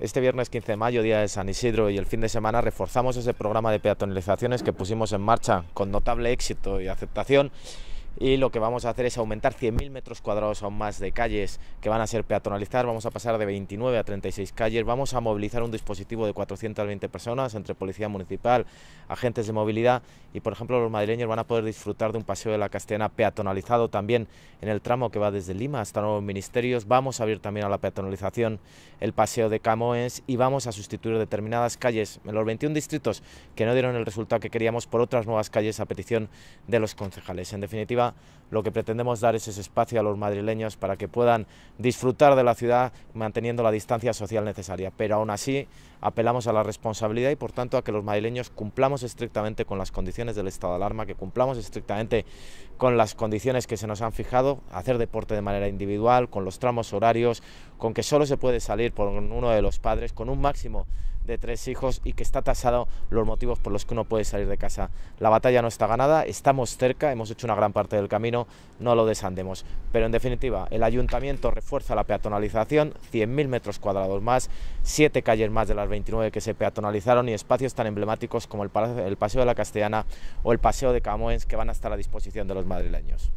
Este viernes 15 de mayo, día de San Isidro, y el fin de semana reforzamos ese programa de peatonalizaciones que pusimos en marcha con notable éxito y aceptación y lo que vamos a hacer es aumentar 100.000 metros cuadrados aún más de calles que van a ser peatonalizadas, vamos a pasar de 29 a 36 calles, vamos a movilizar un dispositivo de 420 personas entre policía municipal, agentes de movilidad y por ejemplo los madrileños van a poder disfrutar de un paseo de la Castellana peatonalizado también en el tramo que va desde Lima hasta Nuevos Ministerios, vamos a abrir también a la peatonalización el paseo de Camoens y vamos a sustituir determinadas calles en los 21 distritos que no dieron el resultado que queríamos por otras nuevas calles a petición de los concejales. En definitiva, lo que pretendemos dar es ese espacio a los madrileños para que puedan disfrutar de la ciudad manteniendo la distancia social necesaria. Pero aún así apelamos a la responsabilidad y por tanto a que los madrileños cumplamos estrictamente con las condiciones del estado de alarma, que cumplamos estrictamente con las condiciones que se nos han fijado, hacer deporte de manera individual, con los tramos horarios, con que solo se puede salir por uno de los padres, con un máximo de tres hijos y que está tasado los motivos por los que uno puede salir de casa. La batalla no está ganada, estamos cerca, hemos hecho una gran parte del camino, no lo desandemos. Pero en definitiva, el ayuntamiento refuerza la peatonalización, 100.000 metros cuadrados más, siete calles más de las 29 que se peatonalizaron y espacios tan emblemáticos como el, Paseo de la Castellana o el Paseo de Camoens que van a estar a disposición de los madrileños.